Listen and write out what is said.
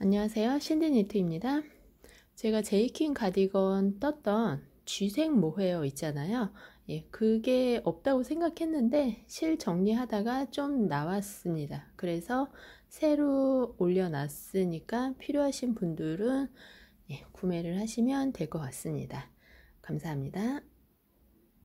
안녕하세요. 신디니트입니다. 제가 제이킹 가디건 떴던 쥐색 모헤어 있잖아요. 예, 그게 없다고 생각했는데 실 정리하다가 좀 나왔습니다. 그래서 새로 올려놨으니까 필요하신 분들은 예, 구매를 하시면 될 것 같습니다. 감사합니다.